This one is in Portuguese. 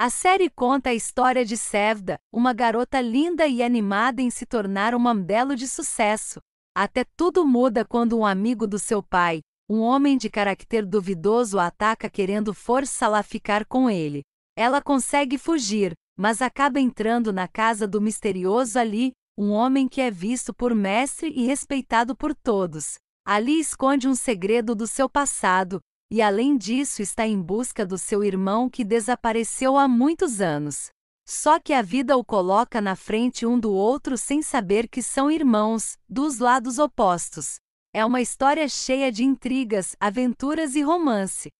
A série conta a história de Sevda, uma garota linda e animada em se tornar um modelo de sucesso. Até tudo muda quando um amigo do seu pai, um homem de caráter duvidoso, a ataca querendo forçá-la a ficar com ele. Ela consegue fugir, mas acaba entrando na casa do misterioso Ali, um homem que é visto por mestre e respeitado por todos. Ali esconde um segredo do seu passado, e além disso está em busca do seu irmão que desapareceu há muitos anos. Só que a vida o coloca na frente um do outro sem saber que são irmãos, dos lados opostos. É uma história cheia de intrigas, aventuras e romance,